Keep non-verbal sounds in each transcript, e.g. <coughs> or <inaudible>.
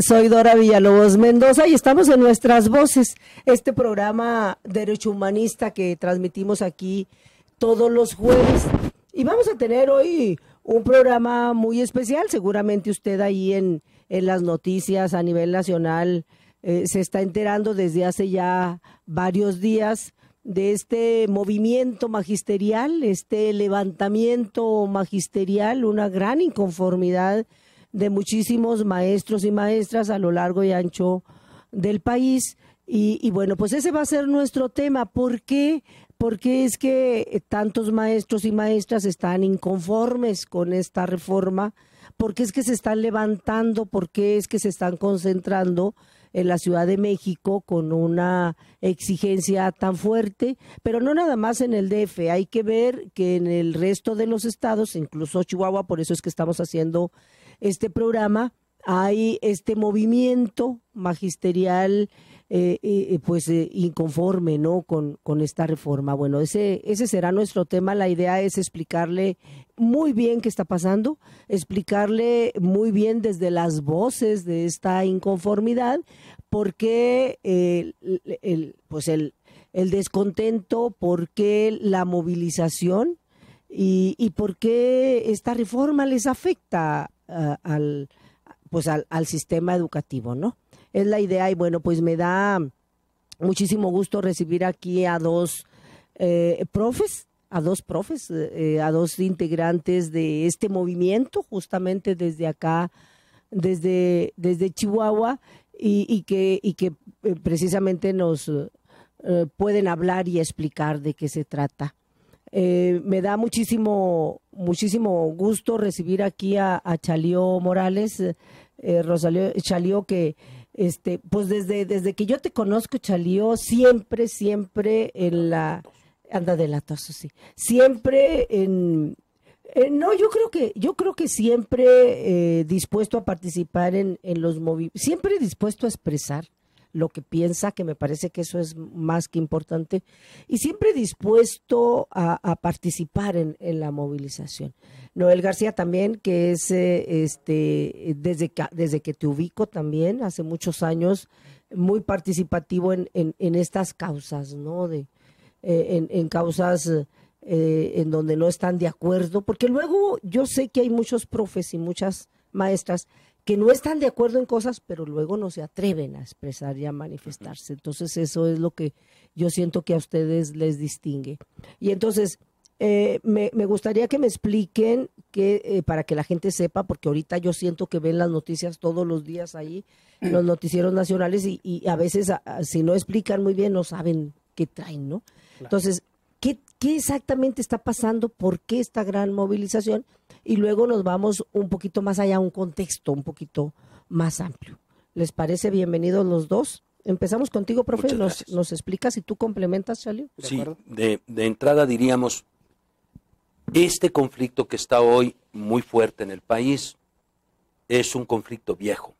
Soy Dora Villalobos Mendoza y estamos en Nuestras Voces, este programa derecho humanista que transmitimos aquí todos los jueves. Y vamos a tener hoy un programa muy especial. Seguramente usted ahí en, en las noticias a nivel nacional eh, se está enterando desde hace ya varios días de este movimiento magisterial, este levantamiento magisterial, una gran inconformidad de muchísimos maestros y maestras a lo largo y ancho del país. Y, bueno, pues ese va a ser nuestro tema. ¿Por qué? Porque es que tantos maestros y maestras están inconformes con esta reforma, porque es que se están levantando, qué es que se están concentrando en la Ciudad de México con una exigencia tan fuerte, pero no nada más en el DF, hay que ver que en el resto de los estados, incluso Chihuahua, por eso es que estamos haciendo este programa, hay este movimiento magisterial eh, eh, eh, pues inconforme no con, esta reforma bueno ese ese será nuestro tema la idea es explicarle muy bien qué está pasando explicarle muy bien desde las voces de esta inconformidad por qué el, pues el, el descontento porque la movilización y, y por qué esta reforma les afecta al, pues al, sistema educativo, ¿no? Es la idea y bueno, pues me da muchísimo gusto recibir aquí a dos eh, profes, a dos profes, eh, a dos integrantes de este movimiento, justamente desde acá, desde, desde Chihuahua, y, que, y que eh, precisamente nos pueden hablar y explicar de qué se trata eh, me da muchísimo, muchísimo gusto recibir aquí a, a Chalió Morales, eh, Rosalio Chalió, que este, pues desde, desde que yo te conozco, Chalió, siempre, siempre en la anda de la tos, sí, siempre en eh, no, yo creo que yo creo que siempre eh, dispuesto a participar en, en los movimientos, siempre dispuesto a expresar, lo que piensa, que me parece que eso es más que importante, y siempre dispuesto a, participar en, la movilización. Noel García también, que es eh, este, desde, que, desde que te ubico también, hace muchos años, muy participativo en, en, estas causas, ¿no? De, eh, en, causas... Eh, en donde no están de acuerdo, porque luego yo sé que hay muchos profes y muchas maestras que no están de acuerdo en cosas, pero luego no se atreven a expresar y a manifestarse. Entonces eso es lo que yo siento que a ustedes les distingue. Y entonces, eh, me, gustaría que me expliquen, que, eh, para que la gente sepa, porque ahorita yo siento que ven las noticias todos los días ahí, los noticieros nacionales, y, a veces si no explican muy bien no saben qué traen, ¿no? Entonces, qué exactamente está pasando, por qué esta gran movilización, y luego nos vamos un poquito más allá, un contexto un poquito más amplio. ¿Les parece bienvenidos los dos? Empezamos contigo, profe, nos, nos, explicas y tú complementas, Saliu. sí, de, de entrada diríamos, este conflicto que está hoy muy fuerte en el país es un conflicto viejo,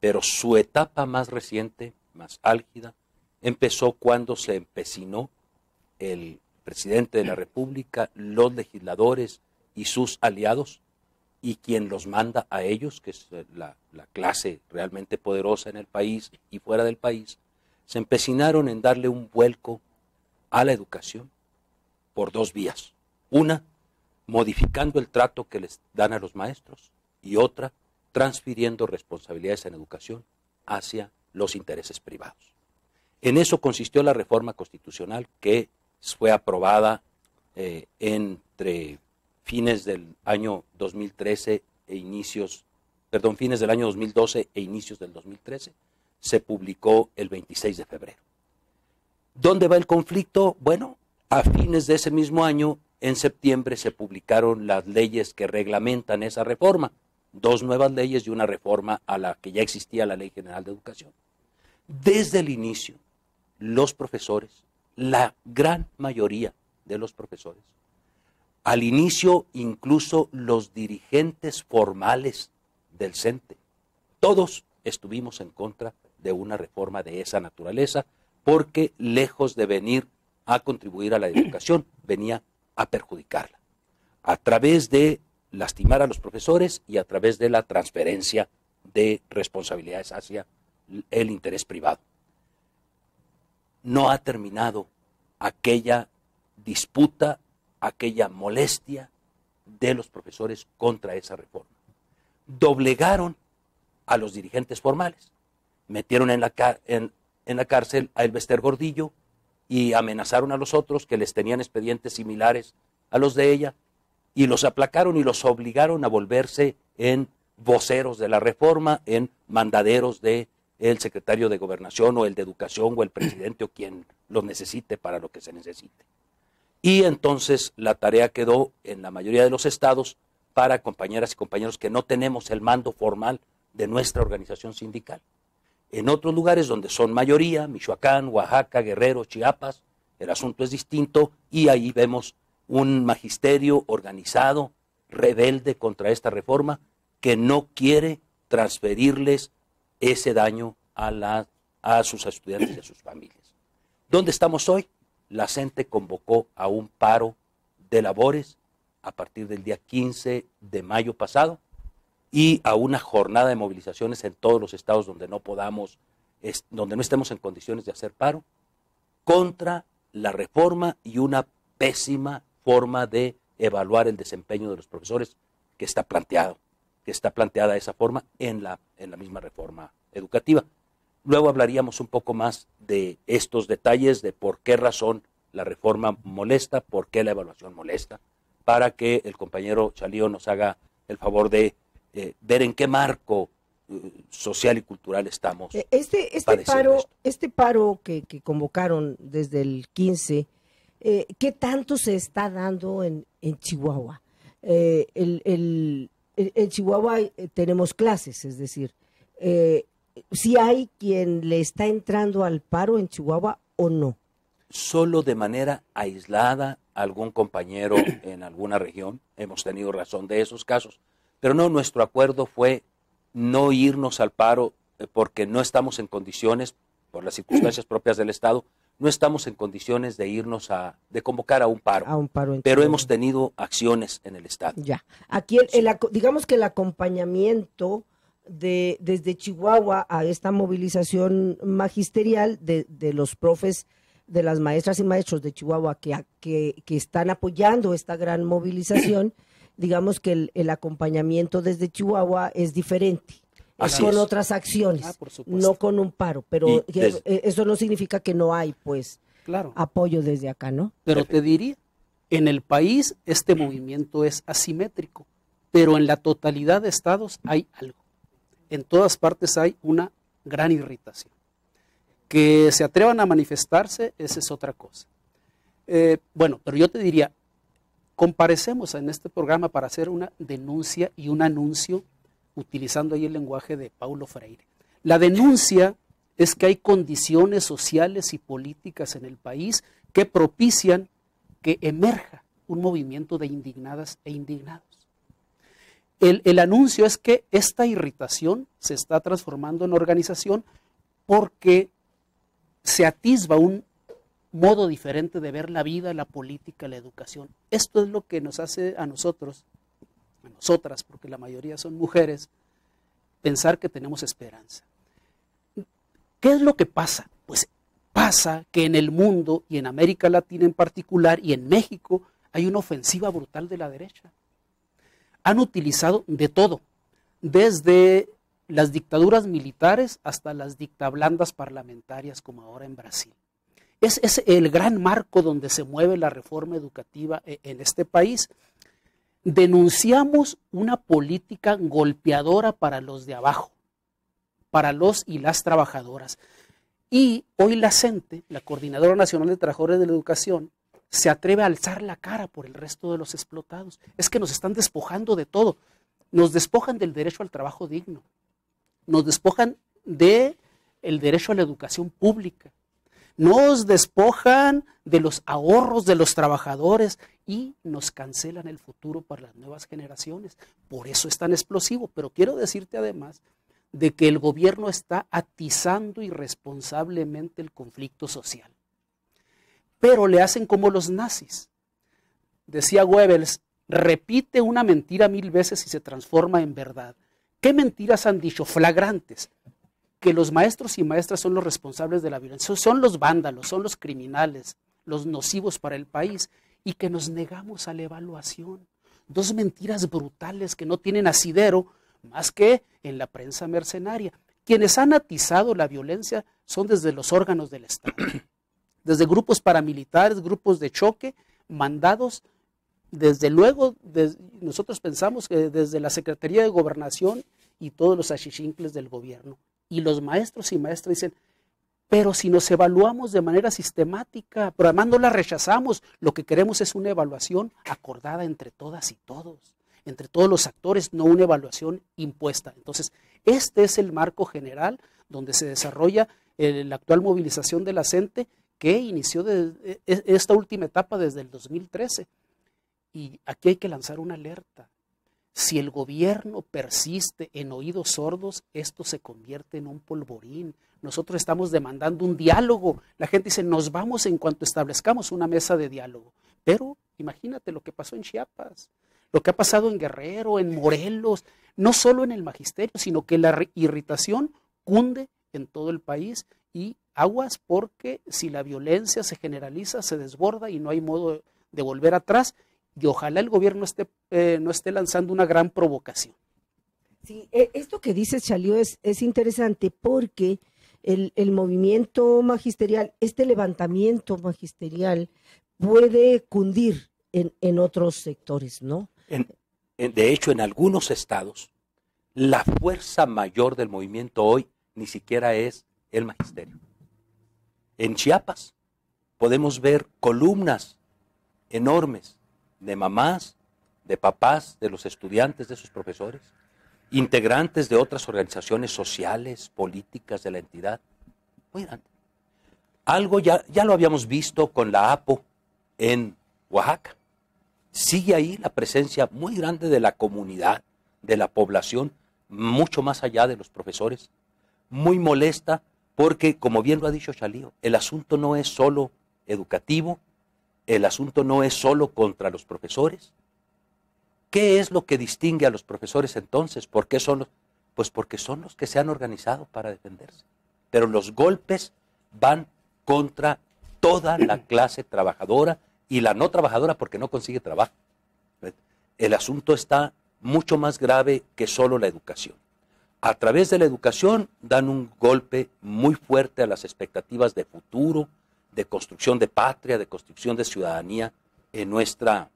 pero su etapa más reciente, más álgida, empezó cuando se empecinó el presidente de la República, los legisladores y sus aliados, y quien los manda a ellos, que es eh, la, clase realmente poderosa en el país y fuera del país, se empecinaron en darle un vuelco a la educación por dos vías. Una, modificando el trato que les dan a los maestros, y otra, transfiriendo responsabilidades en educación hacia los intereses privados. En eso consistió la reforma constitucional que fue aprobada eh, entre fines del año 2013 e inicios, perdón, fines del año 2012 e inicios del 2013, se publicó el 26 de febrero. ¿Dónde va el conflicto? Bueno, a fines de ese mismo año, en septiembre, se publicaron las leyes que reglamentan esa reforma, dos nuevas leyes y una reforma a la que ya existía la Ley General de Educación. Desde el inicio, los profesores, la gran mayoría de los profesores. Al inicio, incluso los dirigentes formales del CENTE, todos estuvimos en contra de una reforma de esa naturaleza, porque lejos de venir a contribuir a la educación, <clears throat> venía a perjudicarla, a través de lastimar a los profesores y a través de la transferencia de responsabilidades hacia el interés privado no ha terminado aquella disputa, aquella molestia de los profesores contra esa reforma. Doblegaron a los dirigentes formales, metieron en la, en, la cárcel a Elvester Gordillo y amenazaron a los otros que les tenían expedientes similares a los de ella y los aplacaron y los obligaron a volverse en voceros de la reforma, en mandaderos de el secretario de gobernación o el de educación o el presidente o quien lo necesite para lo que se necesite. Y entonces la tarea quedó en la mayoría de los estados para compañeras y compañeros que no tenemos el mando formal de nuestra organización sindical. En otros lugares donde son mayoría, Michoacán, Oaxaca, Guerrero, Chiapas, el asunto es distinto y ahí vemos un magisterio organizado, rebelde contra esta reforma, que no quiere transferirles ese daño a, a sus estudiantes y a sus familias. ¿Dónde estamos hoy? La gente convocó a un paro de labores a partir del día 15 de mayo pasado y a una jornada de movilizaciones en todos los estados donde no podamos, donde no estemos en condiciones de hacer paro, contra la reforma y una pésima forma de evaluar el desempeño de los profesores que está planteado que está planteada de esa forma en la, en la misma reforma educativa. Luego hablaríamos un poco más de estos detalles, de por qué razón la reforma molesta, por qué la evaluación molesta, para que el compañero Chalío nos haga el favor de eh, ver en qué marco eh, social y cultural estamos. Eh, este, este paro, este paro que, convocaron desde el 15, ¿qué tanto se está dando en, Chihuahua? el, en Chihuahua eh, tenemos clases, es decir, eh, si hay quien le está entrando al paro en Chihuahua o no. Solo de manera aislada algún compañero <clears throat> en alguna región, hemos tenido razón de esos casos, pero no, nuestro acuerdo fue no irnos al paro eh, porque no estamos en condiciones, por las circunstancias propias del Estado, no estamos en condiciones de irnos a, de convocar a un paro. pero hemos tenido acciones en el Estado. Ya. Aquí, digamos que el acompañamiento de, desde Chihuahua a esta movilización magisterial de, de los profes, de las maestras y maestros de Chihuahua que, que, están apoyando esta gran movilización, <clears throat> digamos que el, el acompañamiento desde Chihuahua es diferente con otras acciones, ah, no con un paro, pero eh, eso no significa que no hay, pues, apoyo desde acá, ¿no? Pero te diría, en el país este movimiento es asimétrico, pero en la totalidad de estados hay algo. En todas partes hay una gran irritación. Que se atrevan a manifestarse, esa es otra cosa. Eh, bueno, pero yo te diría, comparecemos en este programa para hacer una denuncia y un anuncio utilizando ahí el lenguaje de Paulo Freire. La denuncia es que hay condiciones sociales y políticas en el país que propician que emerja un movimiento de indignadas e indignados. El, anuncio es que esta irritación se está transformando en organización porque se atisba un modo diferente de ver la vida, la política, la educación. Esto es lo que nos hace a nosotros nosotras, porque la mayoría son mujeres, pensar que tenemos esperanza. ¿Qué es lo que pasa? Pues pasa que en el mundo y en América Latina en particular y en México hay una ofensiva brutal de la derecha. Han utilizado de todo, desde las dictaduras militares hasta las dictablandas parlamentarias como ahora en Brasil. Es, es el gran marco donde se mueve la reforma educativa e, en este país denunciamos una política golpeadora para los de abajo, para los y las trabajadoras. Y hoy la CENTE, la Coordinadora Nacional de Trabajadores de la Educación, se atreve a alzar la cara por el resto de los explotados. Es que nos están despojando de todo. Nos despojan del derecho al trabajo digno. Nos despojan de el derecho a la educación pública nos despojan de los ahorros de los trabajadores y nos cancelan el futuro para las nuevas generaciones. Por eso es tan explosivo. Pero quiero decirte además de que el gobierno está atizando irresponsablemente el conflicto social. Pero le hacen como los nazis. Decía Goebbels, repite una mentira mil veces y se transforma en verdad. ¿Qué mentiras han dicho? Flagrantes que los maestros y maestras son los responsables de la violencia, son los vándalos, son los criminales, los nocivos para el país, y que nos negamos a la evaluación. Dos mentiras brutales que no tienen asidero más que en la prensa mercenaria. Quienes han atizado la violencia son desde los órganos del Estado, <coughs> desde grupos paramilitares, grupos de choque, mandados desde luego, nosotros pensamos que desde la Secretaría de Gobernación y todos los achichincles del gobierno. Y los maestros y maestras dicen, pero si nos evaluamos de manera sistemática, pero además no la rechazamos, lo que queremos es una evaluación acordada entre todas y todos, entre todos los actores, no una evaluación impuesta. Entonces, este es el marco general donde se desarrolla la actual movilización de la CENTE que inició e, e, esta última etapa desde el 2013. Y aquí hay que lanzar una alerta. Si el gobierno persiste en oídos sordos, esto se convierte en un polvorín. Nosotros estamos demandando un diálogo. La gente dice, nos vamos en cuanto establezcamos una mesa de diálogo. Pero imagínate lo que pasó en Chiapas, lo que ha pasado en Guerrero, en Morelos, no solo en el magisterio, sino que la irritación cunde en todo el país y aguas porque si la violencia se generaliza, se desborda y no hay modo de volver atrás y ojalá el gobierno esté, eh, no esté lanzando una gran provocación. Sí, eh, esto que dices, Chalió es, interesante porque el, movimiento magisterial, este levantamiento magisterial puede cundir en, otros sectores, ¿no? de hecho, en algunos estados, la fuerza mayor del movimiento hoy ni siquiera es el magisterio. En Chiapas podemos ver columnas enormes de mamás, de papás, de los estudiantes, de sus profesores, integrantes de otras organizaciones sociales, políticas de la entidad. Muy grande. algo ya, ya lo habíamos visto con la APO en Oaxaca. Sigue ahí la presencia muy grande de la comunidad, de la población, mucho más allá de los profesores. Muy molesta porque, como bien lo ha dicho Chalío, el asunto no es solo educativo, el asunto no es solo contra los profesores. ¿Qué es lo que distingue a los profesores entonces? ¿Por qué son los? Pues porque son los que se han organizado para defenderse. Pero los golpes van contra toda la <clears throat> clase trabajadora y la no trabajadora porque no consigue trabajo. El asunto está mucho más grave que solo la educación. A través de la educación dan un golpe muy fuerte a las expectativas de futuro, de construcción de patria, de construcción de ciudadanía en nuestra,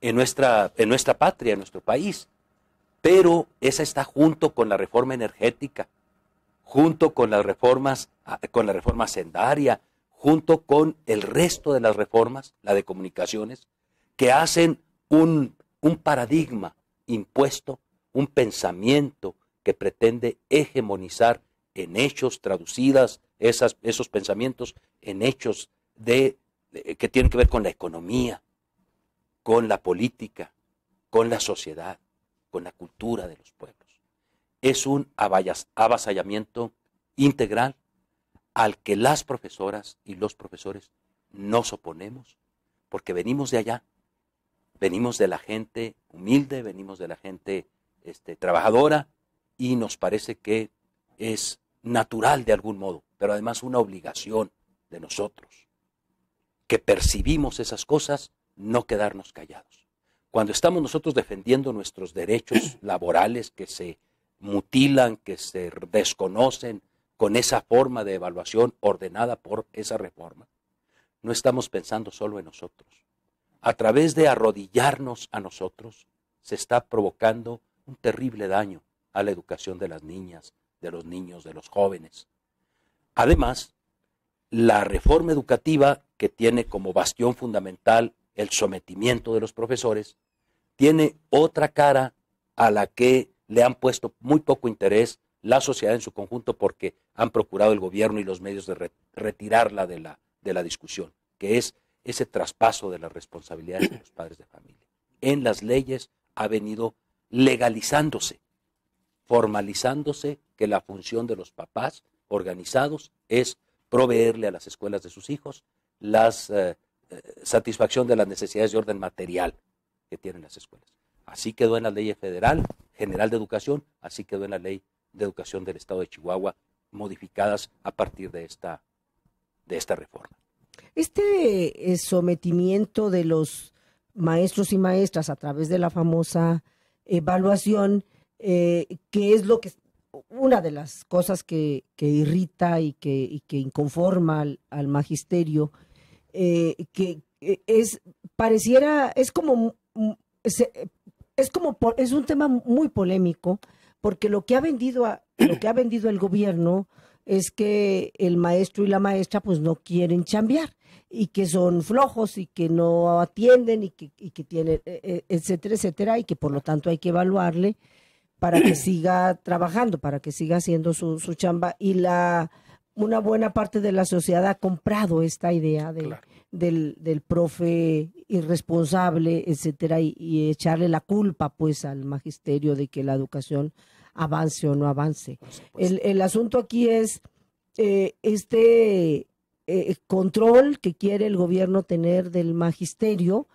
en nuestra, en nuestra patria, en nuestro país. Pero esa está junto con la reforma energética, junto con las reformas, ah, con la reforma sendaria, junto con el resto de las reformas, la de comunicaciones, que hacen un, un paradigma impuesto, un pensamiento que pretende hegemonizar en hechos traducidas esos pensamientos en hechos de, que tienen que ver con la economía, con la política, con la sociedad, con la cultura de los pueblos. Es un avasallamiento integral al que las profesoras y los profesores nos oponemos, porque venimos de allá, venimos de la gente humilde, venimos de la gente este, trabajadora, y nos parece que es natural de algún modo, pero además una obligación de nosotros, que percibimos esas cosas, no quedarnos callados. Cuando estamos nosotros defendiendo nuestros derechos <clears throat> laborales que se mutilan, que se desconocen con esa forma de evaluación ordenada por esa reforma, no estamos pensando solo en nosotros. A través de arrodillarnos a nosotros, se está provocando un terrible daño a la educación de las niñas, de los niños, de los jóvenes. Además, la reforma educativa, que tiene como bastión fundamental el sometimiento de los profesores, tiene otra cara a la que le han puesto muy poco interés la sociedad en su conjunto porque han procurado el gobierno y los medios de retirarla de la, de la discusión, que es ese traspaso de las responsabilidades de los padres de familia. En las leyes ha venido legalizándose, formalizándose que la función de los papás organizados es proveerle a las escuelas de sus hijos la eh, eh, satisfacción de las necesidades de orden material que tienen las escuelas. Así quedó en la ley federal, general de educación, así quedó en la ley de educación del estado de Chihuahua, modificadas a partir de esta, de esta reforma. Este eh, sometimiento de los maestros y maestras a través de la famosa evaluación, ¿qué que es lo que una de las cosas que, irrita y que, inconforma al, magisterio, eh, que eh, es, pareciera, es como, mm, es como, es un tema muy polémico, porque lo que ha vendido, lo que ha vendido el gobierno es que el maestro y la maestra pues no quieren chambear y que son flojos y que no atienden y que, y que tienen, e, e, etcétera, etcétera, y que por lo tanto hay que evaluarle para que <clears throat> siga trabajando, para que siga haciendo su, su chamba y la una buena parte de la sociedad ha comprado esta idea de, del, profe irresponsable, etcétera, y, echarle la culpa pues al magisterio de que la educación avance o no avance. El, el asunto aquí es eh, este eh, control que quiere el gobierno tener del magisterio,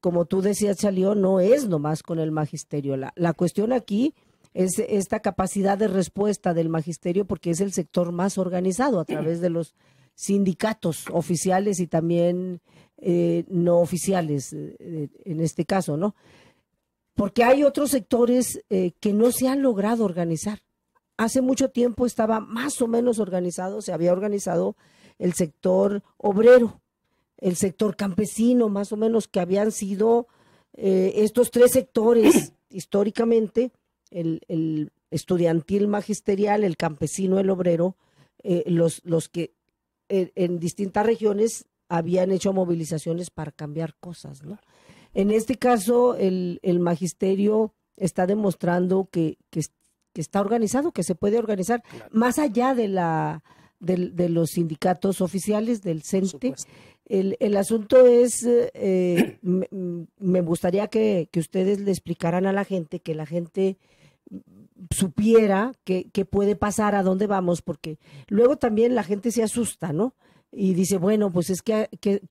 como tú decías, Chalió, no es nomás con el magisterio. La, la cuestión aquí es esta capacidad de respuesta del magisterio porque es el sector más organizado a través de los sindicatos oficiales y también eh, no oficiales eh, eh, en este caso, ¿no? Porque hay otros sectores que no se han logrado organizar. Hace mucho tiempo estaba más o menos organizado, se había organizado el sector obrero, el sector campesino, más o menos, que habían sido estos tres sectores <clears throat> históricamente el, estudiantil magisterial, el campesino, el obrero, eh, los, los que eh, en, distintas regiones habían hecho movilizaciones para cambiar cosas. ¿no? En este caso, el, el magisterio está demostrando que, está organizado, que se puede organizar, más allá de la... De, los sindicatos oficiales del CENTE. El, asunto es, eh, <clears throat> me, gustaría que ustedes le explicaran a la gente que la gente supiera qué, puede pasar, a dónde vamos, porque luego también la gente se asusta, ¿no? y dice, bueno, pues es que,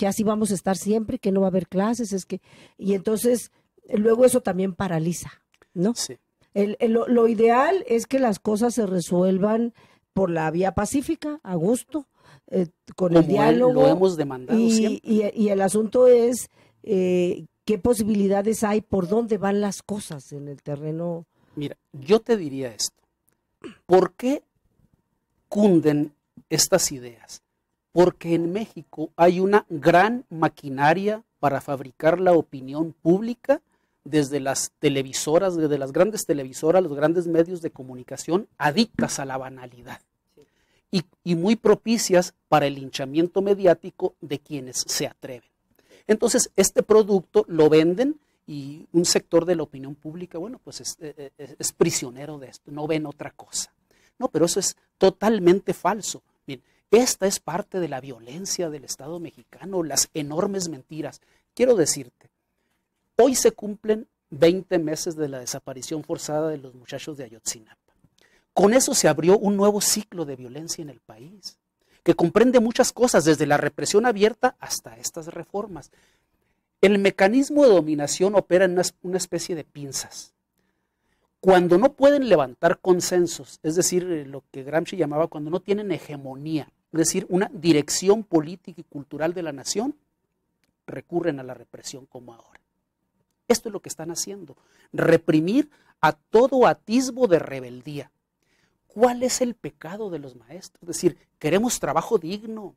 así vamos a estar siempre, que no va a haber clases, es que... Y entonces, luego eso también paraliza, ¿no? Sí. El, lo, lo, ideal es que las cosas se resuelvan por la vía pacífica, a gusto, eh, con el diálogo. Lo hemos demandado y, Y, el asunto es eh, qué posibilidades hay, por dónde van las cosas en el terreno Mira, yo te diría esto. ¿Por qué cunden estas ideas? Porque en México hay una gran maquinaria para fabricar la opinión pública desde las televisoras, desde las grandes televisoras, los grandes medios de comunicación, adictas a la banalidad y, muy propicias para el hinchamiento mediático de quienes se atreven. Entonces, este producto lo venden y un sector de la opinión pública, bueno, pues eh, eh, es, prisionero de esto, no ven otra cosa. No, pero eso es totalmente falso. Bien, esta es parte de la violencia del Estado mexicano, las enormes mentiras. Quiero decirte, hoy se cumplen 20 meses de la desaparición forzada de los muchachos de Ayotzinapa. Con eso se abrió un nuevo ciclo de violencia en el país, que comprende muchas cosas, desde la represión abierta hasta estas reformas. El mecanismo de dominación opera en una, especie de pinzas. Cuando no pueden levantar consensos, es decir, eh, lo que Gramsci llamaba cuando no tienen hegemonía, es decir, una dirección política y cultural de la nación, recurren a la represión como ahora. Esto es lo que están haciendo, reprimir a todo atisbo de rebeldía. ¿Cuál es el pecado de los maestros? Es decir, queremos trabajo digno,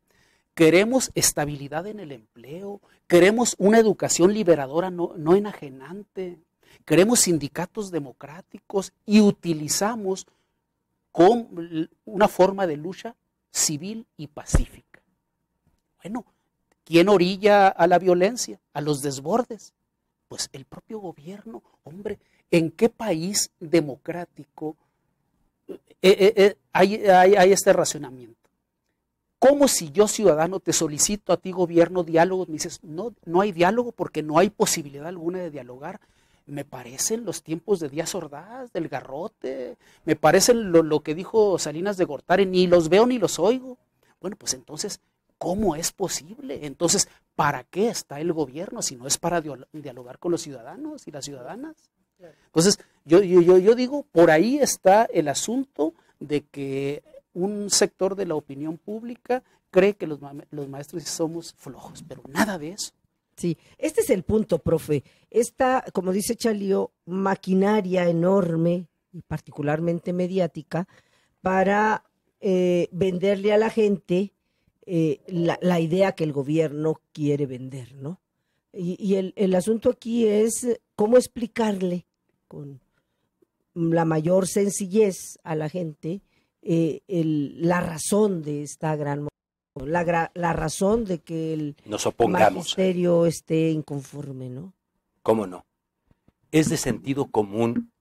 queremos estabilidad en el empleo, queremos una educación liberadora, no, enajenante, queremos sindicatos democráticos y utilizamos con una forma de lucha civil y pacífica. Bueno, ¿quién orilla a la violencia, a los desbordes? Pues el propio gobierno, hombre, ¿en qué país democrático eh, eh, eh, hay, hay este racionamiento? ¿Cómo si yo, ciudadano, te solicito a ti, gobierno, diálogo? Me dices, no, no hay diálogo porque no hay posibilidad alguna de dialogar. Me parecen los tiempos de Díaz Ordaz, del Garrote, me parecen lo, que dijo Salinas de Gortari, ni los veo ni los oigo. Bueno, pues entonces, ¿cómo es posible? Entonces, ¿para qué está el gobierno si no es para dialogar con los ciudadanos y las ciudadanas? Entonces, yo, yo, yo digo, por ahí está el asunto de que un sector de la opinión pública cree que los, maestros somos flojos, pero nada de eso. Sí, este es el punto, profe. Esta, como dice Chalío, maquinaria enorme y particularmente mediática para eh, venderle a la gente eh, la, idea que el gobierno quiere vender, ¿no? Y, el, asunto aquí es cómo explicarle con la mayor sencillez a la gente eh, la razón de esta gran la, razón de que el Nos magisterio esté inconforme, ¿no? ¿Cómo no? Es de sentido común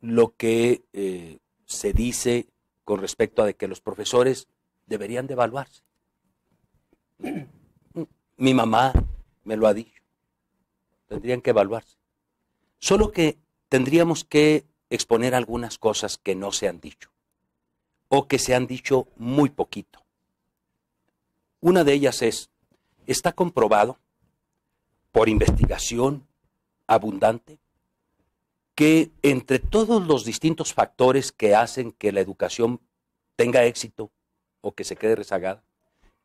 lo que eh, se dice con respecto a de que los profesores deberían de evaluarse. Mi mamá me lo ha dicho. Tendrían que evaluarse. Solo que tendríamos que exponer algunas cosas que no se han dicho o que se han dicho muy poquito. Una de ellas es, está comprobado por investigación abundante que entre todos los distintos factores que hacen que la educación tenga éxito o que se quede rezagada,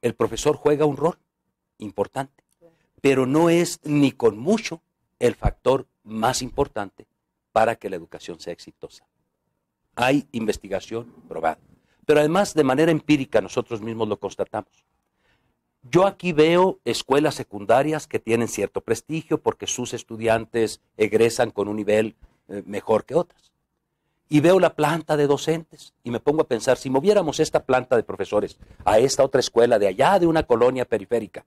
el profesor juega un rol importante, pero no es ni con mucho el factor más importante para que la educación sea exitosa. Hay investigación probada pero además de manera empírica nosotros mismos lo constatamos. Yo aquí veo escuelas secundarias que tienen cierto prestigio porque sus estudiantes egresan con un nivel eh, mejor que otras. Y veo la planta de docentes y me pongo a pensar, si moviéramos esta planta de profesores a esta otra escuela de allá de una colonia periférica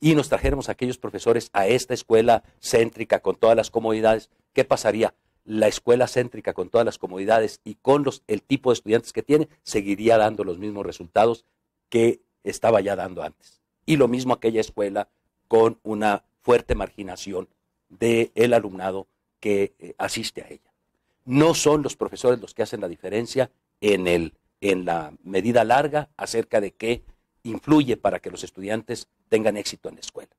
y nos trajéramos a aquellos profesores a esta escuela céntrica con todas las comodidades, ¿qué pasaría? la escuela céntrica con todas las comodidades y con los, el tipo de estudiantes que tiene, seguiría dando los mismos resultados que estaba ya dando antes. Y lo mismo aquella escuela con una fuerte marginación del alumnado que eh, asiste a ella. No son los profesores los que hacen la diferencia en, el, en la medida larga acerca de qué influye para que los estudiantes tengan éxito en la escuela.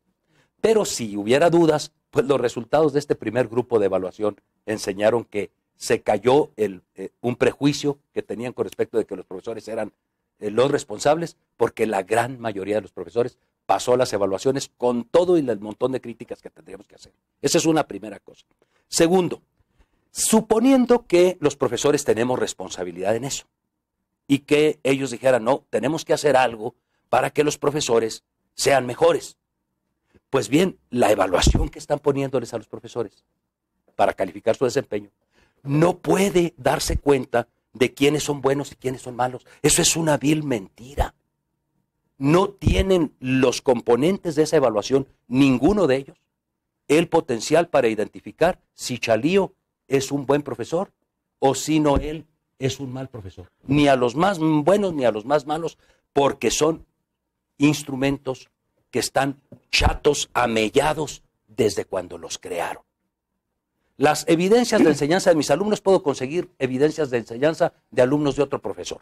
Pero si hubiera dudas, pues los resultados de este primer grupo de evaluación enseñaron que se cayó eh, un prejuicio que tenían con respecto de que los profesores eran eh, los responsables, porque la gran mayoría de los profesores pasó las evaluaciones con todo y el montón de críticas que tendríamos que hacer. Esa es una primera cosa. Segundo, suponiendo que los profesores tenemos responsabilidad en eso y que ellos dijeran, no, tenemos que hacer algo para que los profesores sean mejores. Pues bien, la evaluación que están poniéndoles a los profesores para calificar su desempeño no puede darse cuenta de quiénes son buenos y quiénes son malos. Eso es una vil mentira. No tienen los componentes de esa evaluación, ninguno de ellos, el potencial para identificar si Chalío es un buen profesor o si no él es un mal profesor. Ni a los más buenos ni a los más malos, porque son instrumentos que están chatos, amellados desde cuando los crearon. Las evidencias de enseñanza de mis alumnos, puedo conseguir evidencias de enseñanza de alumnos de otro profesor.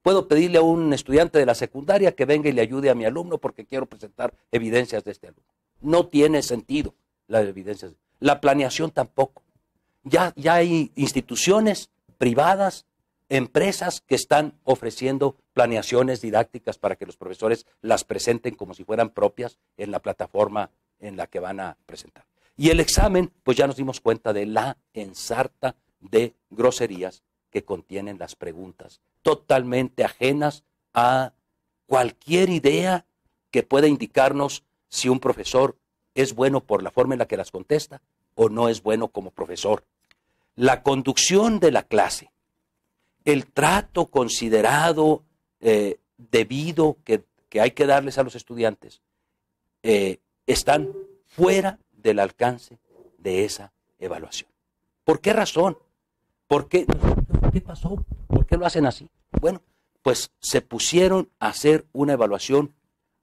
Puedo pedirle a un estudiante de la secundaria que venga y le ayude a mi alumno porque quiero presentar evidencias de este alumno. No tiene sentido las evidencias. La planeación tampoco. Ya, ya hay instituciones privadas, empresas que están ofreciendo planeaciones didácticas para que los profesores las presenten como si fueran propias en la plataforma en la que van a presentar. Y el examen, pues ya nos dimos cuenta de la ensarta de groserías que contienen las preguntas, totalmente ajenas a cualquier idea que pueda indicarnos si un profesor es bueno por la forma en la que las contesta o no es bueno como profesor. La conducción de la clase, el trato considerado eh, debido que, que, hay que darles a los estudiantes eh, están fuera del alcance de esa evaluación. ¿Por qué razón? ¿Por qué, ¿Qué pasó? ¿Por qué lo hacen así? Bueno, pues se pusieron a hacer una evaluación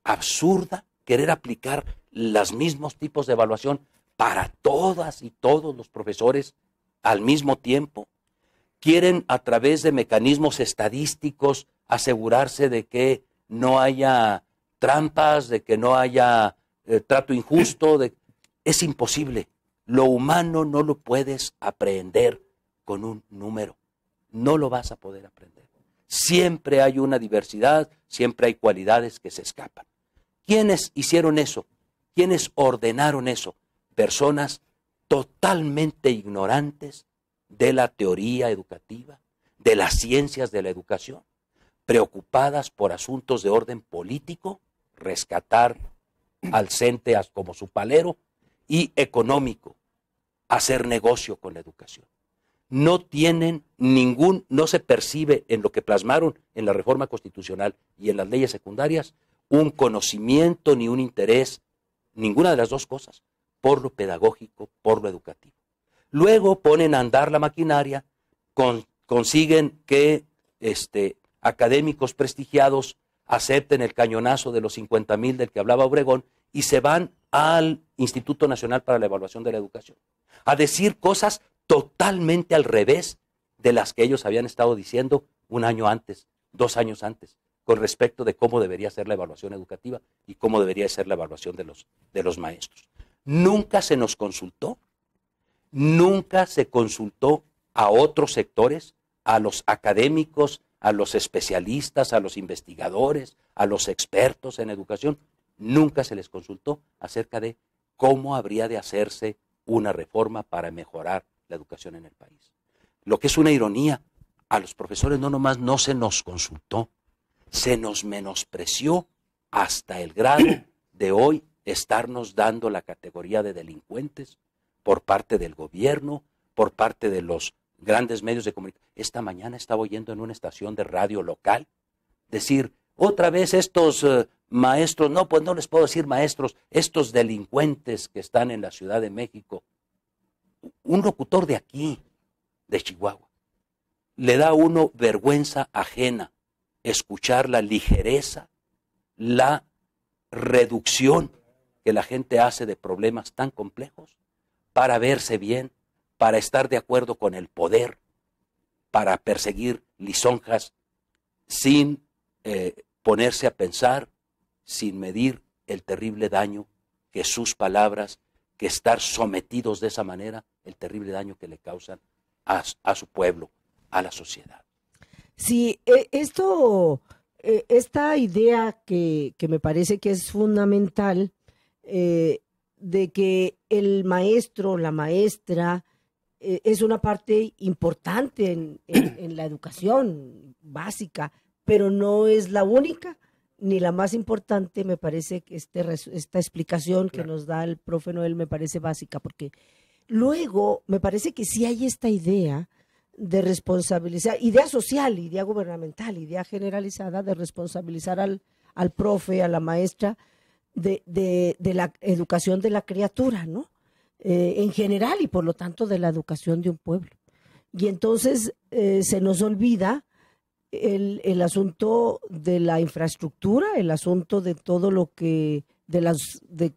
absurda, querer aplicar los mismos tipos de evaluación para todas y todos los profesores al mismo tiempo. Quieren a través de mecanismos estadísticos asegurarse de que no haya trampas, de que no haya eh, trato injusto, de... es imposible. Lo humano no lo puedes aprender con un número. No lo vas a poder aprender. Siempre hay una diversidad, siempre hay cualidades que se escapan. ¿Quiénes hicieron eso? ¿Quiénes ordenaron eso? Personas totalmente ignorantes de la teoría educativa, de las ciencias de la educación preocupadas por asuntos de orden político, rescatar al CENTE como su palero, y económico, hacer negocio con la educación. No tienen ningún, no se percibe en lo que plasmaron en la reforma constitucional y en las leyes secundarias un conocimiento ni un interés, ninguna de las dos cosas, por lo pedagógico, por lo educativo. Luego ponen a andar la maquinaria, consiguen que este, académicos prestigiados acepten el cañonazo de los 50.000 mil del que hablaba Obregón y se van al Instituto Nacional para la Evaluación de la Educación a decir cosas totalmente al revés de las que ellos habían estado diciendo un año antes, dos años antes, con respecto de cómo debería ser la evaluación educativa y cómo debería ser la evaluación de los, de los maestros. Nunca se nos consultó, nunca se consultó a otros sectores, a los académicos, a los especialistas, a los investigadores, a los expertos en educación. Nunca se les consultó acerca de cómo habría de hacerse una reforma para mejorar la educación en el país. Lo que es una ironía, a los profesores no nomás no se nos consultó, se nos menospreció hasta el grado de hoy estarnos dando la categoría de delincuentes por parte del gobierno, por parte de los grandes medios de comunicación. Esta mañana estaba oyendo en una estación de radio local decir, otra vez estos eh, maestros, no, pues no les puedo decir maestros, estos delincuentes que están en la Ciudad de México. Un locutor de aquí, de Chihuahua, le da a uno vergüenza ajena escuchar la ligereza, la reducción que la gente hace de problemas tan complejos para verse bien, para estar de acuerdo con el poder, para perseguir lisonjas sin eh, ponerse a pensar, sin medir el terrible daño que sus palabras, que estar sometidos de esa manera, el terrible daño que le causan a, su pueblo, a la sociedad. Sí, e, esto, e, esta idea que, me parece que es fundamental, eh, de que el maestro, la maestra, eh, es una parte importante <clears throat> en, la educación básica, pero no es la única ni la más importante, me parece que este, esta explicación que nos da el profe Noel me parece básica, porque luego me parece que sí hay esta idea de responsabilizar, idea social, idea gubernamental, idea generalizada de responsabilizar al, al profe, a la maestra de, de, de la educación de la criatura, ¿no? Eh, en general y por lo tanto de la educación de un pueblo. Y entonces eh, se nos olvida el, el, asunto de la infraestructura, el asunto de todo lo que de las de,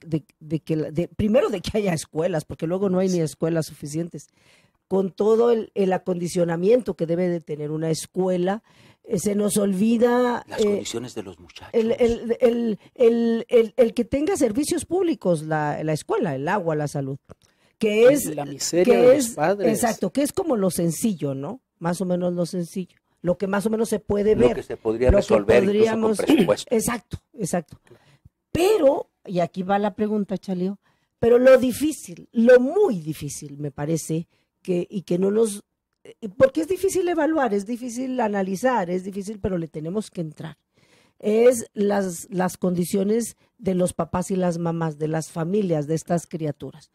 que primero de que haya escuelas porque luego no hay ni escuelas suficientes con todo el, acondicionamiento que debe de tener una escuela. Eh, se nos olvida... Las eh, condiciones de los muchachos. El, que tenga servicios públicos, la, escuela, el agua, la salud que es la miseria de los padres. Exacto, que es como lo sencillo, ¿no? Más o menos lo sencillo, lo que más o menos se puede ver, lo que se podría resolver presupuesto. <clears throat> Exacto, exacto. Pero y aquí va la pregunta, Chaleo, pero lo difícil, lo muy difícil me parece que, y que no los eh, Porque es difícil evaluar, es difícil analizar, es difícil, pero le tenemos que entrar. Es las, las condiciones de los papás y las mamás, de las familias, de estas criaturas.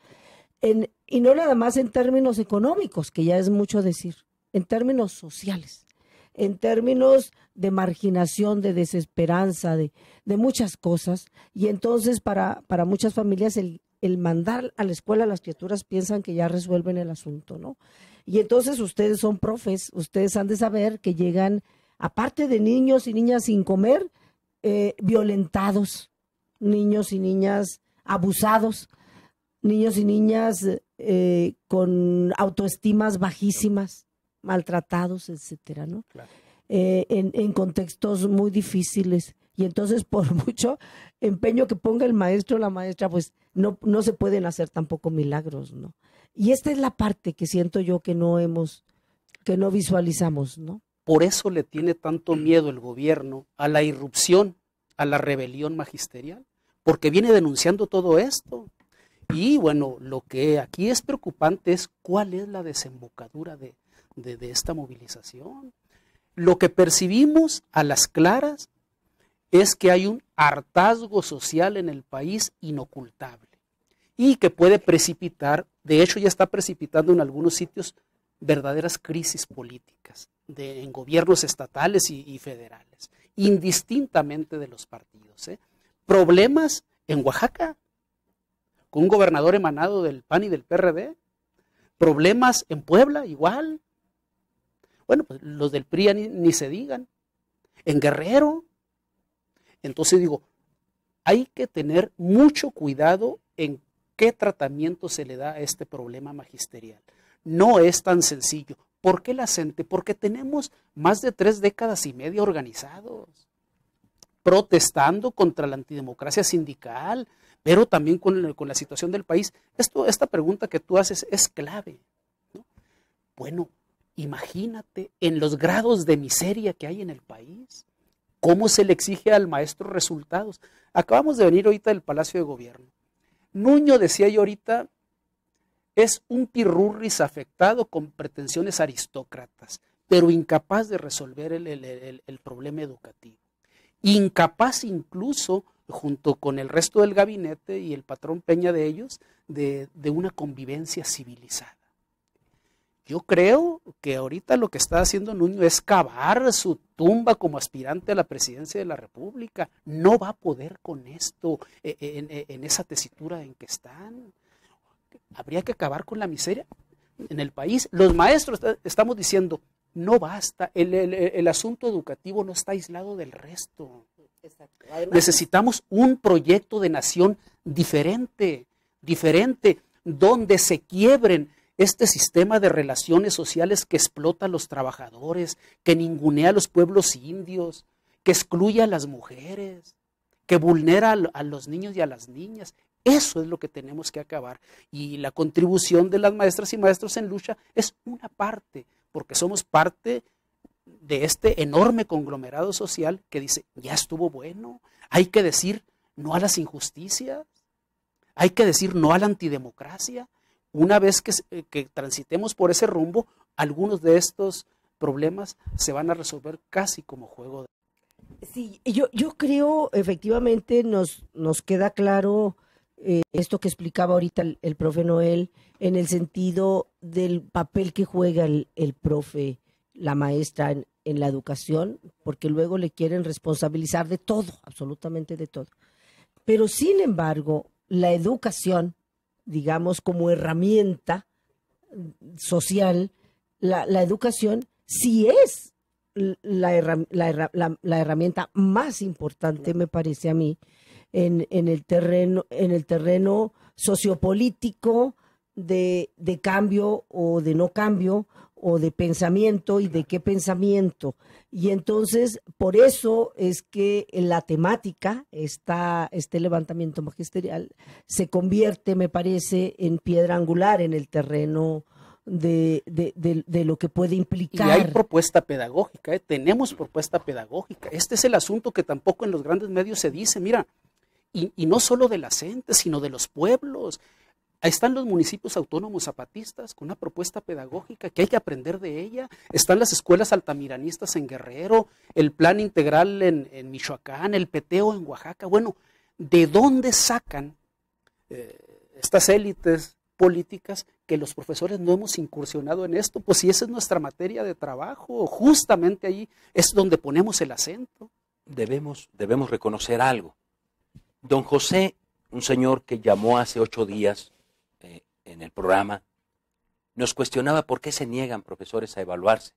y no nada más en términos económicos, que ya es mucho decir, en términos sociales, en términos de marginación, de desesperanza, de, de muchas cosas. Y entonces para, para muchas familias el, el mandar a la escuela a las criaturas piensan que ya resuelven el asunto, ¿no? Y entonces ustedes son profes, ustedes han de saber que llegan, aparte de niños y niñas sin comer, eh, violentados, niños y niñas abusados, niños y niñas eh, con autoestimas bajísimas, maltratados, etcétera, ¿no? Eh, en, en contextos muy difíciles. Y entonces, <laughs> por mucho empeño que ponga el maestro o la maestra, pues no, no se pueden hacer tampoco milagros, ¿no? Y esta es la parte que siento yo que no hemos, que no visualizamos, ¿no? Por eso le tiene tanto miedo el gobierno a la irrupción, a la rebelión magisterial, porque viene denunciando todo esto. Y bueno, lo que aquí es preocupante es cuál es la desembocadura de, de esta movilización. Lo que percibimos a las claras es que hay un hartazgo social en el país inocultable y que puede precipitar, de hecho ya está precipitando en algunos sitios verdaderas crisis políticas en gobiernos estatales y, federales, indistintamente de los partidos. ¿eh? Problemas en Oaxaca, con un gobernador emanado del PAN y del PRD, problemas en Puebla igual. Bueno, pues los del PRI ni, ni se digan. En Guerrero, entonces digo, hay que tener mucho cuidado en qué tratamiento se le da a este problema magisterial. No es tan sencillo. ¿Por qué la gente? Porque tenemos más de tres décadas y media organizados, protestando contra la antidemocracia sindical, pero también con, la situación del país. esta pregunta que tú haces es clave. Bueno, imagínate en los grados de miseria que hay en el país. ¿Cómo se le exige al maestro resultados? Acabamos de venir ahorita del Palacio de Gobierno. Nuño, decía yo ahorita, es un pirurris afectado con pretensiones aristócratas, pero incapaz de resolver el, problema educativo. Incapaz incluso junto con el resto del gabinete y el patrón Peña de ellos, de, una convivencia civilizada. Yo creo que ahorita lo que está haciendo Nuño es cavar su tumba como aspirante a la presidencia de la República. No va a poder con esto, eh, eh, eh, en, esa tesitura en que están. Habría que acabar con la miseria en el país. Los maestros estamos diciendo, no basta, el, asunto educativo no está aislado del resto. Necesitamos un proyecto de nación diferente, diferente, donde se quiebren este sistema de relaciones sociales que explota a los trabajadores, que ningunea a los pueblos indios, que excluye a las mujeres, que vulnera a los niños y a las niñas. Eso es lo que tenemos que acabar. Y la contribución de las maestras y maestros en lucha es una parte, porque somos parte de este enorme conglomerado social que dice, ya estuvo bueno, hay que decir no a las injusticias, hay que decir no a la antidemocracia, una vez eh, que, transitemos por ese rumbo, algunos de estos problemas se van a resolver casi como juego. De... Sí, yo, yo creo, efectivamente, nos, nos queda claro eh, esto que explicaba ahorita el, profe Noel, en el sentido del papel que juega el, profe, la maestra en, la educación, porque luego le quieren responsabilizar de todo, absolutamente de todo. Pero sin embargo, la educación digamos, como herramienta social, la, educación sí es la, herramienta más importante, me parece a mí, en, en el, terreno, en el terreno sociopolítico de, de cambio o de no cambio o de pensamiento y de qué pensamiento. Y entonces, por eso es que la temática, está este levantamiento magisterial, se convierte, me parece, en piedra angular en el terreno de, de, lo que puede implicar. Y hay propuesta pedagógica, ¿eh? tenemos propuesta pedagógica. Este es el asunto que tampoco en los grandes medios se dice, mira, y, y no solo de la gente sino de los pueblos. Ahí están los municipios autónomos zapatistas con una propuesta pedagógica que hay que aprender de ella. Están las escuelas altamiranistas en Guerrero, el plan integral en, Michoacán, el peteo en Oaxaca. Bueno, ¿de dónde sacan eh, estas élites políticas que los profesores no hemos incursionado en esto? Pues si esa es nuestra materia de trabajo, justamente ahí es donde ponemos el acento. Debemos, debemos reconocer algo. Don José, un señor que llamó hace ocho días en el programa, nos cuestionaba por qué se niegan profesores a evaluarse.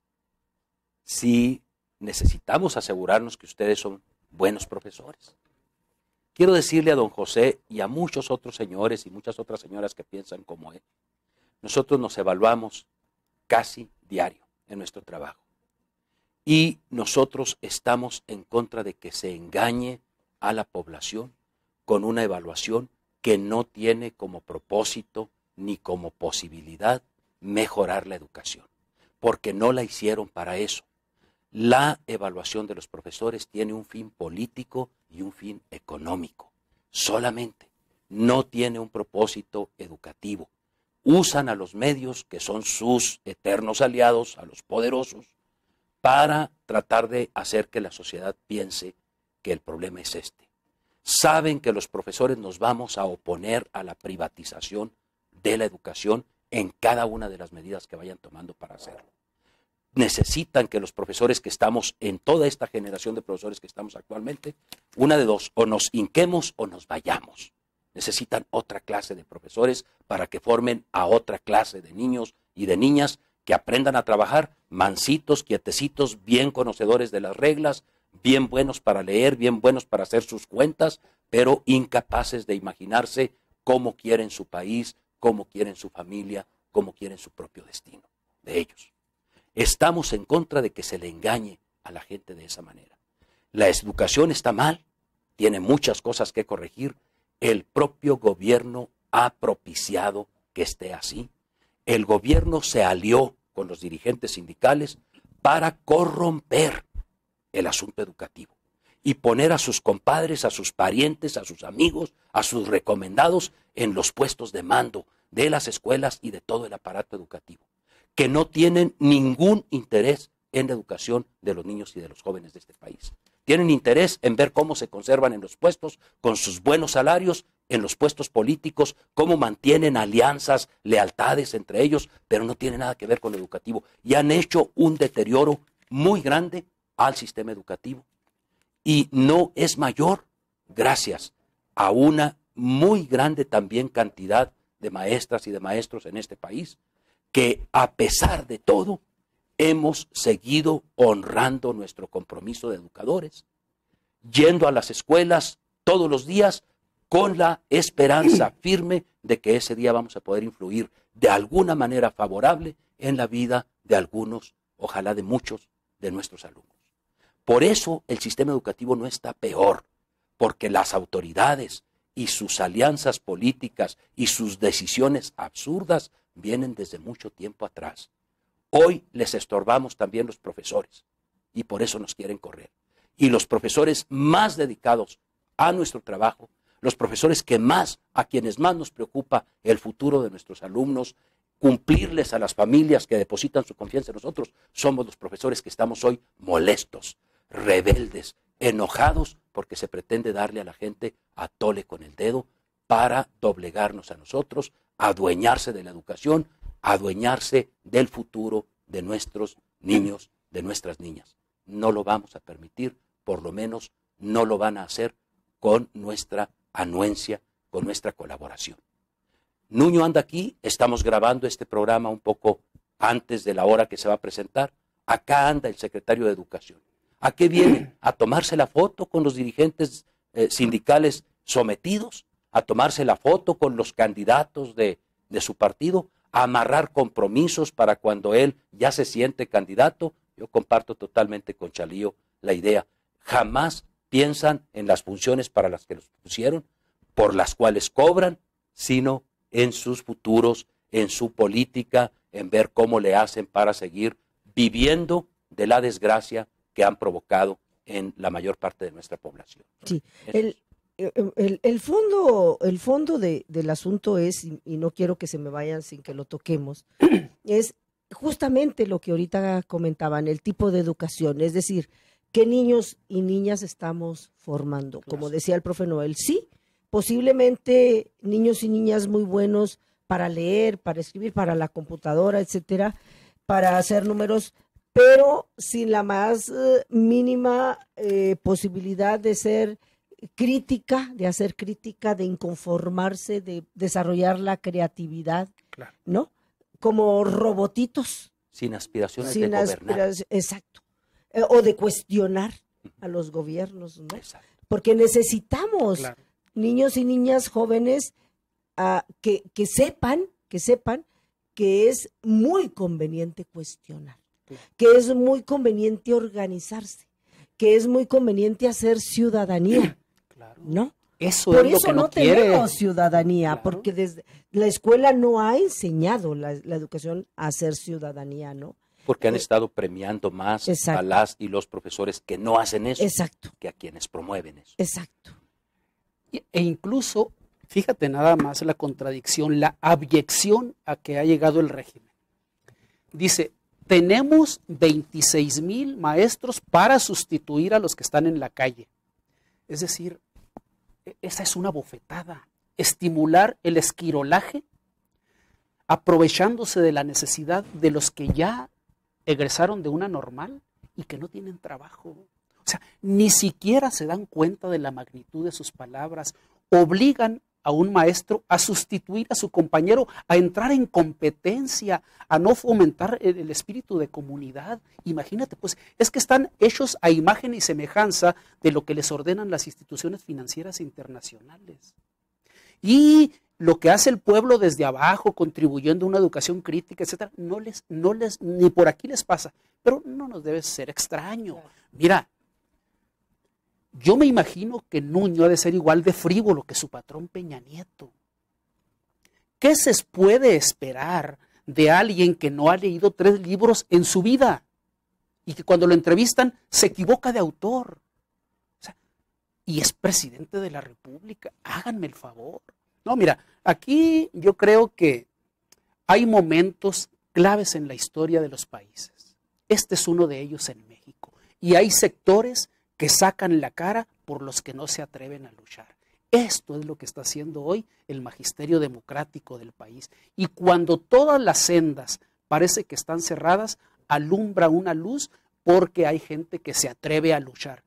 Si necesitamos asegurarnos que ustedes son buenos profesores. Quiero decirle a don José y a muchos otros señores y muchas otras señoras que piensan como él, nosotros nos evaluamos casi diario en nuestro trabajo. Y nosotros estamos en contra de que se engañe a la población con una evaluación que no tiene como propósito ni como posibilidad mejorar la educación, porque no la hicieron para eso. La evaluación de los profesores tiene un fin político y un fin económico, solamente. No tiene un propósito educativo. Usan a los medios, que son sus eternos aliados, a los poderosos, para tratar de hacer que la sociedad piense que el problema es este. Saben que los profesores nos vamos a oponer a la privatización de la educación en cada una de las medidas que vayan tomando para hacerlo. Necesitan que los profesores que estamos en toda esta generación de profesores que estamos actualmente, una de dos, o nos hinquemos o nos vayamos. Necesitan otra clase de profesores para que formen a otra clase de niños y de niñas que aprendan a trabajar, mansitos, quietecitos, bien conocedores de las reglas, bien buenos para leer, bien buenos para hacer sus cuentas, pero incapaces de imaginarse cómo quieren su país, cómo quieren su familia, cómo quieren su propio destino de ellos. Estamos en contra de que se le engañe a la gente de esa manera. La educación está mal, tiene muchas cosas que corregir. El propio gobierno ha propiciado que esté así. El gobierno se alió con los dirigentes sindicales para corromper el asunto educativo y poner a sus compadres, a sus parientes, a sus amigos, a sus recomendados en los puestos de mando de las escuelas y de todo el aparato educativo, que no tienen ningún interés en la educación de los niños y de los jóvenes de este país. Tienen interés en ver cómo se conservan en los puestos, con sus buenos salarios, en los puestos políticos, cómo mantienen alianzas, lealtades entre ellos, pero no tiene nada que ver con lo educativo. Y han hecho un deterioro muy grande al sistema educativo y no es mayor gracias a una muy grande también cantidad de maestras y de maestros en este país, que a pesar de todo hemos seguido honrando nuestro compromiso de educadores, yendo a las escuelas todos los días con la esperanza <clears throat> firme de que ese día vamos a poder influir de alguna manera favorable en la vida de algunos, ojalá de muchos, de nuestros alumnos. Por eso el sistema educativo no está peor, porque las autoridades y sus alianzas políticas y sus decisiones absurdas vienen desde mucho tiempo atrás. Hoy les estorbamos también los profesores y por eso nos quieren correr. Y los profesores más dedicados a nuestro trabajo, los profesores que más, a quienes más nos preocupa el futuro de nuestros alumnos, cumplirles a las familias que depositan su confianza en nosotros, somos los profesores que estamos hoy molestos rebeldes, enojados, porque se pretende darle a la gente a tole con el dedo para doblegarnos a nosotros, adueñarse de la educación, adueñarse del futuro de nuestros niños, de nuestras niñas. No lo vamos a permitir, por lo menos no lo van a hacer con nuestra anuencia, con nuestra colaboración. Nuño anda aquí, estamos grabando este programa un poco antes de la hora que se va a presentar. Acá anda el secretario de Educación. ¿A qué viene? <clears throat> ¿A tomarse la foto con los dirigentes eh, sindicales sometidos? ¿A tomarse la foto con los candidatos de, de su partido? ¿A amarrar compromisos para cuando él ya se siente candidato? Yo comparto totalmente con Chalío la idea. Jamás piensan en las funciones para las que los pusieron, por las cuales cobran, sino en sus futuros, en su política, en ver cómo le hacen para seguir viviendo de la desgracia han provocado en la mayor parte de nuestra población. Sí, el, fondo, el fondo del asunto es, y, no quiero que se me vayan sin que lo toquemos, <clears throat> es justamente lo que ahorita comentaban, el tipo de educación, es decir, qué niños y niñas estamos formando. Como decía el profe Noel, sí, posiblemente niños y niñas muy buenos para leer, para escribir, para la computadora, etcétera, para hacer números, pero sin la más eh, mínima eh, posibilidad de ser crítica, de hacer crítica, de inconformarse, de desarrollar la creatividad, ¿no? Como robotitos. Sin aspiraciones de gobernar. Exacto. Eh, o de cuestionar a los gobiernos, ¿no? Porque necesitamos niños y niñas jóvenes ah, que sepan, que sepan que es muy conveniente cuestionar que es muy conveniente organizarse, que es muy conveniente hacer ciudadanía, <clears throat> claro. ¿no? Eso Por eso que no, tenemos ciudadanía, porque desde la escuela no ha enseñado la, educación a ser ciudadanía, ¿no? Porque han eh, estado premiando más a las y los profesores que no hacen eso exacto. que a quienes promueven eso. Exacto. e incluso, fíjate nada más la contradicción, la abyección a que ha llegado el régimen. Dice, tenemos 26 mil maestros para sustituir a los que están en la calle. Es decir, e-, esa es una bofetada, estimular el esquirolaje aprovechándose de la necesidad de los que ya egresaron de una normal y que no tienen trabajo. O sea, ni siquiera se dan cuenta de la magnitud de sus palabras, obligan a un maestro a sustituir a su compañero, a entrar en competencia, a no fomentar el, espíritu de comunidad. Imagínate, pues es que están hechos a imagen y semejanza de lo que les ordenan las instituciones financieras internacionales. Y lo que hace el pueblo desde abajo, contribuyendo a una educación crítica, etcétera, no les, no les, ni por aquí les pasa. Pero no nos debe ser extraño. Mira, yo me imagino que Nuño ha de ser igual de frívolo que su patrón Peña Nieto. ¿Qué se puede esperar de alguien que no ha leído tres libros en su vida y que cuando lo entrevistan se equivoca de autor? y es presidente de la República. Háganme el favor. No, mira, aquí yo creo que hay momentos claves en la historia de los países. Este es uno de ellos en México. Y hay sectores que sacan la cara por los que no se atreven a luchar. Esto es lo que está haciendo hoy el magisterio democrático del país. Y cuando todas las sendas parece que están cerradas, alumbra una luz porque hay gente que se atreve a luchar.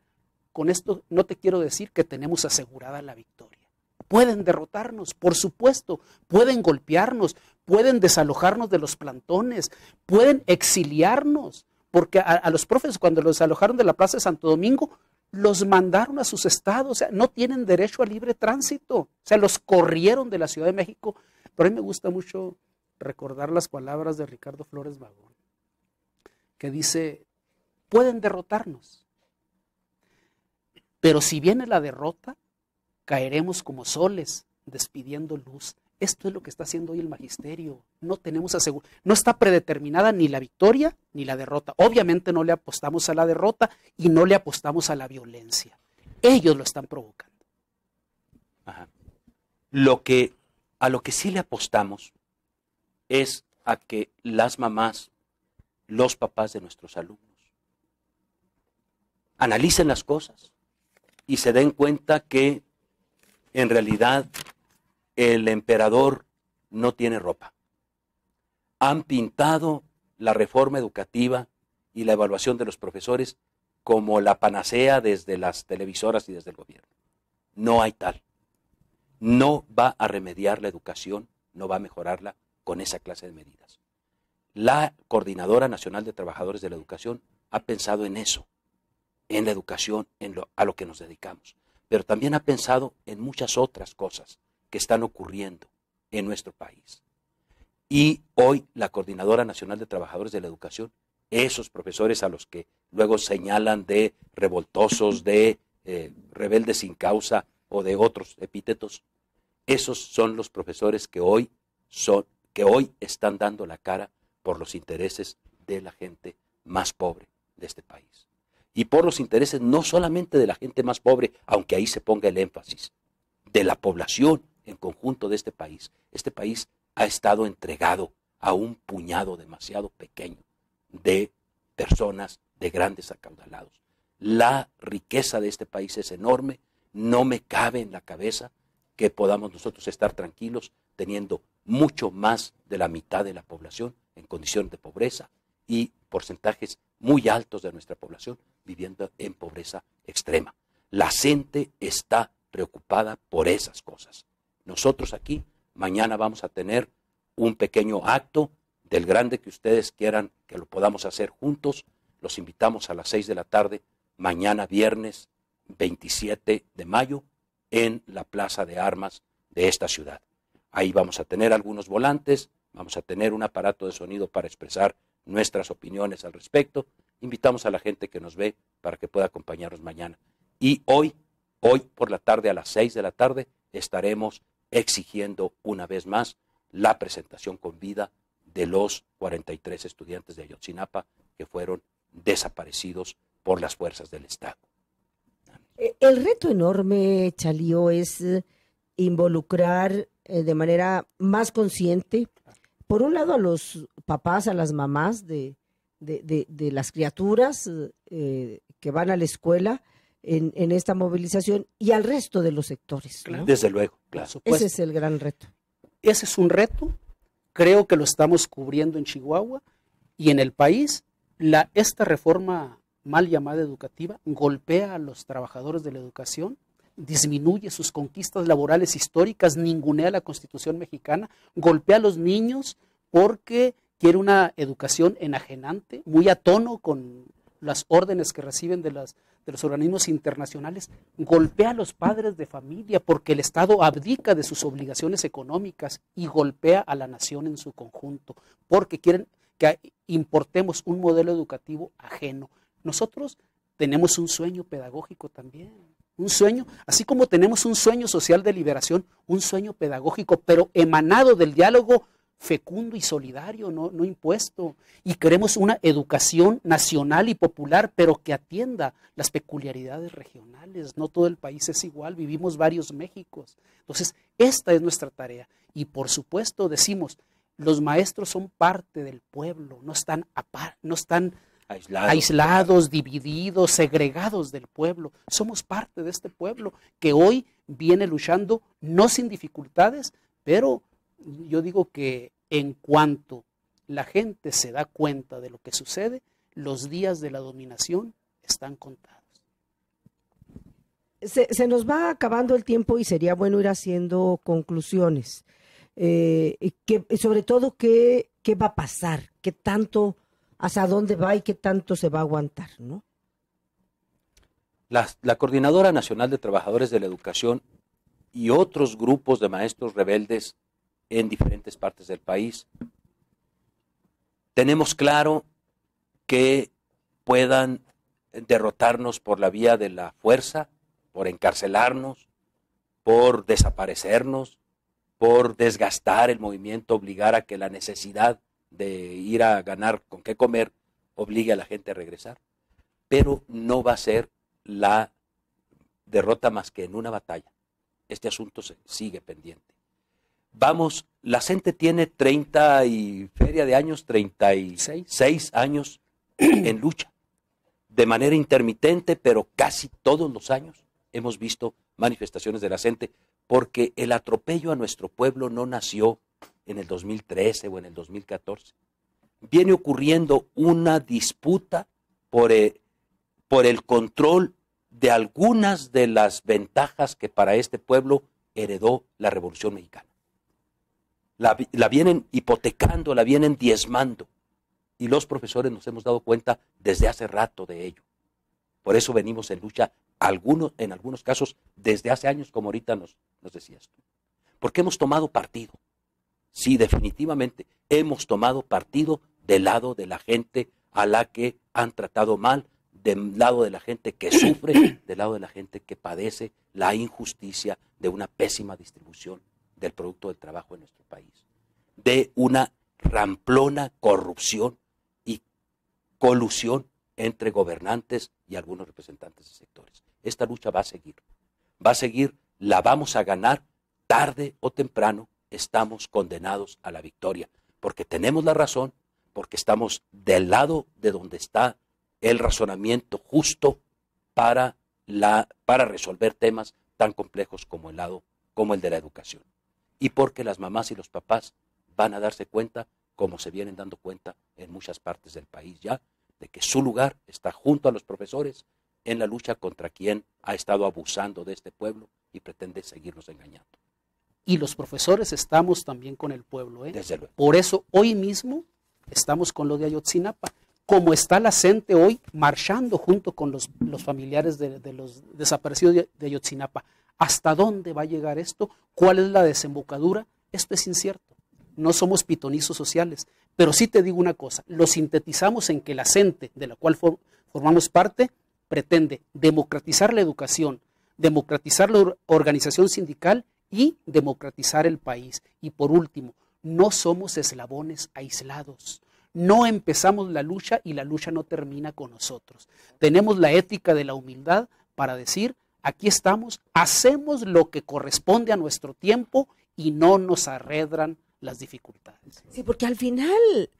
Con esto no te quiero decir que tenemos asegurada la victoria. Pueden derrotarnos, por supuesto, pueden golpearnos, pueden desalojarnos de los plantones, pueden exiliarnos, porque a, los profes cuando los alojaron de la Plaza de Santo Domingo, los mandaron a sus estados, o sea, no tienen derecho a libre tránsito, o sea, los corrieron de la Ciudad de México. Pero a mí me gusta mucho recordar las palabras de Ricardo Flores Magón, que dice, pueden derrotarnos, pero si viene la derrota, caeremos como soles, despidiendo luz. Esto es lo que está haciendo hoy el magisterio. No tenemos asegurado, no está predeterminada ni la victoria ni la derrota. Obviamente no le apostamos a la derrota y no le apostamos a la violencia. Ellos lo están provocando. Lo que a lo que sí le apostamos es a que las mamás, los papás de nuestros alumnos analicen las cosas y se den cuenta que en realidad el emperador no tiene ropa. Han pintado la reforma educativa y la evaluación de los profesores como la panacea desde las televisoras y desde el gobierno. No hay tal. No va a remediar la educación, no va a mejorarla con esa clase de medidas. La Coordinadora Nacional de Trabajadores de la Educación ha pensado en eso, en la educación, en lo, a lo que nos dedicamos, pero también ha pensado en muchas otras cosas que están ocurriendo en nuestro país. Y hoy la Coordinadora Nacional de Trabajadores de la Educación, esos profesores a los que luego señalan de revoltosos, de eh, rebeldes sin causa o de otros epítetos, esos son los profesores que hoy, son, que hoy están dando la cara por los intereses de la gente más pobre de este país. Y por los intereses no solamente de la gente más pobre, aunque ahí se ponga el énfasis, de la población en conjunto de este país. Este país ha estado entregado a un puñado demasiado pequeño de personas de grandes acaudalados. La riqueza de este país es enorme, no me cabe en la cabeza que podamos nosotros estar tranquilos teniendo mucho más de la mitad de la población en condición de pobreza y porcentajes muy altos de nuestra población viviendo en pobreza extrema. La gente está preocupada por esas cosas. Nosotros aquí mañana vamos a tener un pequeño acto del grande que ustedes quieran que lo podamos hacer juntos. Los invitamos a las 6 de la tarde mañana viernes 27 de mayo en la Plaza de Armas de esta ciudad. Ahí vamos a tener algunos volantes, vamos a tener un aparato de sonido para expresar nuestras opiniones al respecto. Invitamos a la gente que nos ve para que pueda acompañarnos mañana. Y hoy, hoy por la tarde a las 6 de la tarde, estaremos exigiendo una vez más la presentación con vida de los 43 estudiantes de Ayotzinapa que fueron desaparecidos por las fuerzas del Estado. Eh, el reto enorme, Chalío, es eh, involucrar eh, de manera más consciente, por un lado, a los papás, a las mamás de, las criaturas que van a la escuela, en, esta movilización y al resto de los sectores. Desde luego, claro. Ese es el gran reto. Ese es un reto, creo que lo estamos cubriendo en Chihuahua y en el país. La, esta reforma mal llamada educativa golpea a los trabajadores de la educación, disminuye sus conquistas laborales históricas, ningunea la constitución mexicana, golpea a los niños porque quiere una educación enajenante, muy a tono con las órdenes que reciben de, las, de los organismos internacionales, golpea a los padres de familia porque el Estado abdica de sus obligaciones económicas y golpea a la nación en su conjunto, porque quieren que importemos un modelo educativo ajeno. Nosotros tenemos un sueño pedagógico también, un sueño, así como tenemos un sueño social de liberación, un sueño pedagógico, pero emanado del diálogo fecundo y solidario, no, impuesto. Y queremos una educación nacional y popular, pero que atienda las peculiaridades regionales. No todo el país es igual, vivimos varios Méxicos. Entonces, esta es nuestra tarea. Y por supuesto decimos, los maestros son parte del pueblo, no están, no están aislados divididos, segregados del pueblo. Somos parte de este pueblo que hoy viene luchando, no sin dificultades, pero yo digo que en cuanto la gente se da cuenta de lo que sucede, los días de la dominación están contados. Se, nos va acabando el tiempo y sería bueno ir haciendo conclusiones. Eh, sobre todo, ¿qué, va a pasar? ¿Qué tanto, hasta dónde va y qué tanto se va a aguantar? ¿no? la, Coordinadora Nacional de Trabajadores de la Educación y otros grupos de maestros rebeldes en diferentes partes del país. Tenemos claro que puedan derrotarnos por la vía de la fuerza, por encarcelarnos, por desaparecernos, por desgastar el movimiento, obligar a que la necesidad de ir a ganar con qué comer obligue a la gente a regresar. Pero no va a ser la derrota más que en una batalla. Este asunto sigue pendiente vamos, la gente tiene 30 y feria de años, 36 Seis. años <clears throat> en lucha. De manera intermitente, pero casi todos los años hemos visto manifestaciones de la gente, porque el atropello a nuestro pueblo no nació en el 2013 o en el 2014. Viene ocurriendo una disputa eh, por el control de algunas de las ventajas que para este pueblo heredó la Revolución Mexicana la, vienen hipotecando, la vienen diezmando. Y los profesores nos hemos dado cuenta desde hace rato de ello. Por eso venimos en lucha algunos, en algunos casos desde hace años, como ahorita nos, nos decías tú. Porque hemos tomado partido. Sí, definitivamente, hemos tomado partido del lado de la gente a la que han tratado mal, del lado de la gente que sufre, del lado de la gente que padece la injusticia de una pésima distribución del Producto del Trabajo en nuestro país, de una ramplona corrupción y colusión entre gobernantes y algunos representantes de sectores. Esta lucha va a seguir, va a seguir, la vamos a ganar tarde o temprano, estamos condenados a la victoria, porque tenemos la razón, porque estamos del lado de donde está el razonamiento justo para, la, para resolver temas tan complejos como el, lado, como el de la educación y porque las mamás y los papás van a darse cuenta, como se vienen dando cuenta en muchas partes del país ya, de que su lugar está junto a los profesores en la lucha contra quien ha estado abusando de este pueblo y pretende seguirnos engañando. Y los profesores estamos también con el pueblo. ¿eh? Por eso hoy mismo estamos con lo de Ayotzinapa. Como está la gente hoy marchando junto con los, familiares de, los desaparecidos de Ayotzinapa. ¿Hasta dónde va a llegar esto? ¿Cuál es la desembocadura? Esto es incierto. No somos pitonizos sociales. Pero sí te digo una cosa, lo sintetizamos en que la gente de la cual formamos parte pretende democratizar la educación, democratizar la organización sindical y democratizar el país. Y por último, no somos eslabones aislados. No empezamos la lucha y la lucha no termina con nosotros. Tenemos la ética de la humildad para decir, aquí estamos, hacemos lo que corresponde a nuestro tiempo y no nos arredran las dificultades. Sí, porque al final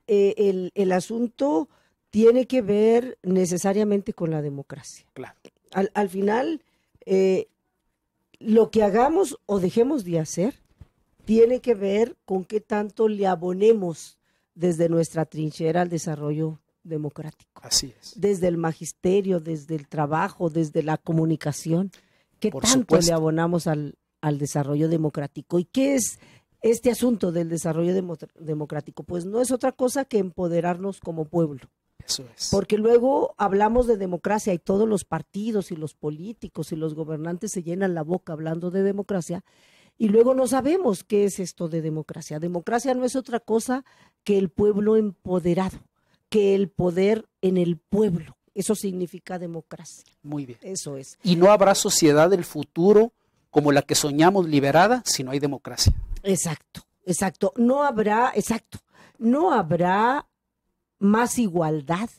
eh, el, asunto tiene que ver necesariamente con la democracia. Claro. Al, final, eh, lo que hagamos o dejemos de hacer tiene que ver con qué tanto le abonemos desde nuestra trinchera al desarrollo democrático. Así es. Desde el magisterio, desde el trabajo, desde la comunicación. ¿Qué tanto le abonamos al, al desarrollo democrático? ¿Y qué es este asunto del desarrollo democrático? Pues no es otra cosa que empoderarnos como pueblo. Eso es. Porque luego hablamos de democracia y todos los partidos y los políticos y los gobernantes se llenan la boca hablando de democracia y luego no sabemos qué es esto de democracia. Democracia no es otra cosa que el pueblo empoderado que el poder en el pueblo. Eso significa democracia. Muy bien. Eso es. Y no habrá sociedad del futuro como la que soñamos liberada si no hay democracia. Exacto, exacto. No habrá, exacto, no habrá más igualdad,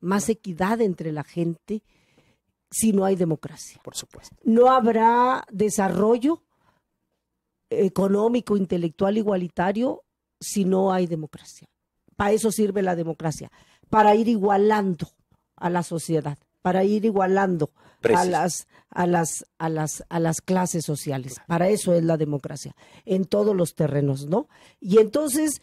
más equidad entre la gente si no hay democracia. Por supuesto. No habrá desarrollo eh, económico, intelectual, igualitario si no hay democracia. Para eso sirve la democracia, para ir igualando a la sociedad, para ir igualando a las, a, las, a, las, a las clases sociales. Para eso es la democracia, en todos los terrenos, ¿no? Y entonces,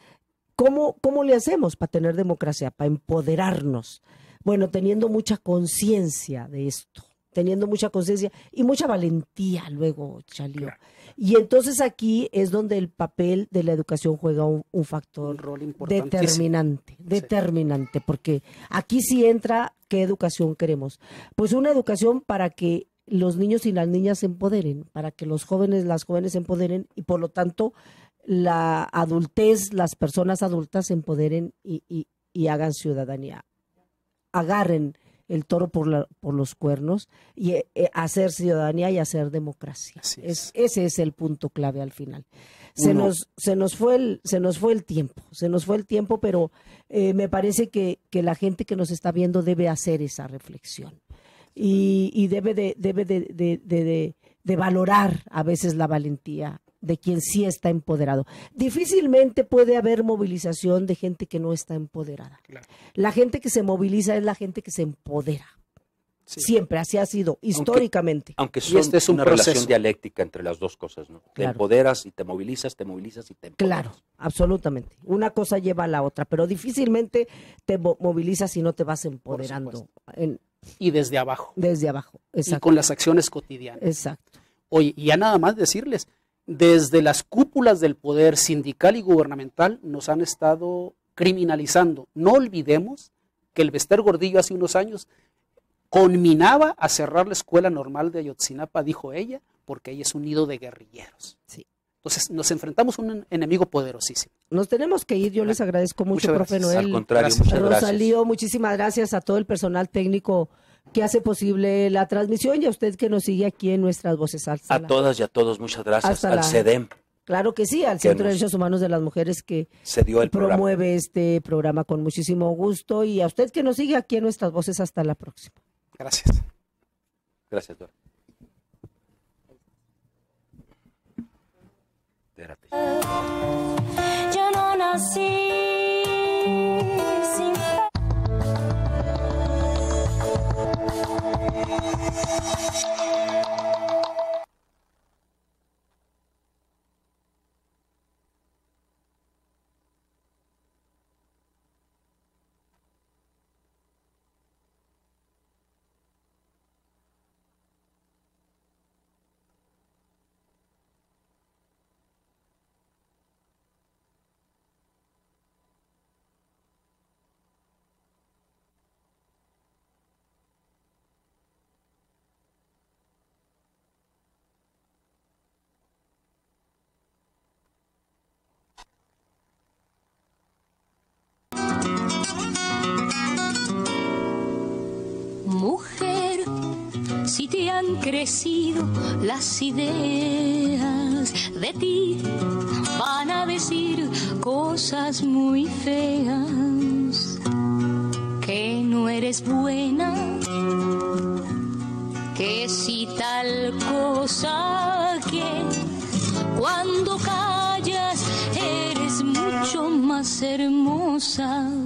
cómo le hacemos para tener democracia, para empoderarnos? Bueno, teniendo mucha conciencia de esto teniendo mucha conciencia y mucha valentía luego, Chalío. Y entonces aquí es donde el papel de la educación juega un, factor determinante, determinante, porque aquí sí entra qué educación queremos. Pues una educación para que los niños y las niñas se empoderen, para que los jóvenes, las jóvenes se empoderen y por lo tanto la adultez, las personas adultas se empoderen y, y hagan ciudadanía, agarren el toro por, los cuernos y eh, eh, hacer ciudadanía y hacer democracia. ese es el punto clave al final. Se nos, se, nos fue el, se nos fue el tiempo, se nos fue el tiempo, pero eh, me parece que, la gente que nos está viendo debe hacer esa reflexión y, debe, de, debe de, de, de valorar a veces la valentía de quien sí está empoderado. Difícilmente puede haber movilización de gente que no está empoderada. La gente que se moviliza es la gente que se empodera. Siempre, así ha sido, históricamente. Aunque, aunque este es una relación dialéctica entre las dos cosas, ¿no? Te empoderas y te movilizas, te movilizas y te empoderas. Claro, absolutamente. Una cosa lleva a la otra, pero difícilmente te movilizas si no te vas empoderando. Y desde abajo. Desde abajo, exacto. Y con las acciones cotidianas. Exacto. Oye, y ya nada más decirles, desde las cúpulas del poder sindical y gubernamental nos han estado criminalizando. No olvidemos que el Vester Gordillo hace unos años conminaba a cerrar la escuela normal de Ayotzinapa, dijo ella, porque ella es un nido de guerrilleros. Sí. Entonces nos enfrentamos a un enemigo poderosísimo. Nos tenemos que ir, yo les agradezco mucho, profe Noel. Al contrario, gracias. muchísimas gracias a todo el personal técnico que hace posible la transmisión y a usted que nos sigue aquí en nuestras voces. Hasta a todas y a todos, muchas gracias. al CEDEM. Claro que sí, al Centro de Derechos Humanos de las Mujeres que se dio el promueve este programa con muchísimo gusto y a usted que nos sigue aquí en nuestras voces. Hasta la próxima. Gracias. Gracias, Dora. Yo no nací みんなでできる si te han crecido las ideas de ti, van a decir cosas muy feas, que no eres buena, que si tal cosa que cuando callas eres mucho más hermosa